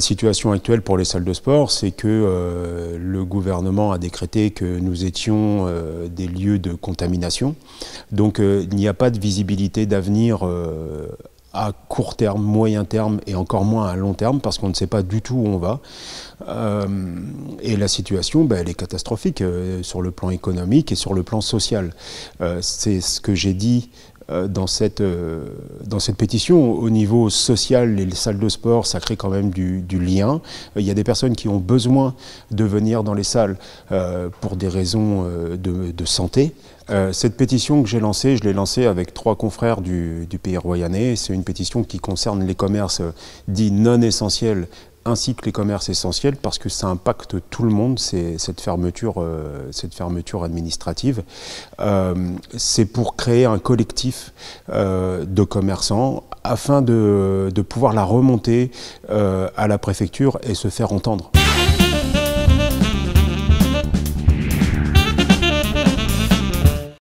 La situation actuelle pour les salles de sport, c'est que euh, le gouvernement a décrété que nous étions euh, des lieux de contamination. Donc euh, il n'y a pas de visibilité d'avenir à court terme, moyen terme et encore moins à long terme parce qu'on ne sait pas du tout où on va. et la situation, ben, elle est catastrophique sur le plan économique et sur le plan social. c'est ce que j'ai dit euh, dans cette, euh, dans cette pétition. Au niveau social, les salles de sport, ça crée quand même du, lien. Euh, il y a des personnes qui ont besoin de venir dans les salles pour des raisons de, santé. Cette pétition que j'ai lancée, je l'ai lancée avec trois confrères du, du pays royanais. C'est une pétition qui concerne les commerces dits non essentiels ainsi que les commerces essentiels parce que ça impacte tout le monde, cette fermeture, euh, cette fermeture administrative. Euh, c'est pour créer un collectif euh, de commerçants afin de, de pouvoir la remonter à la préfecture et se faire entendre.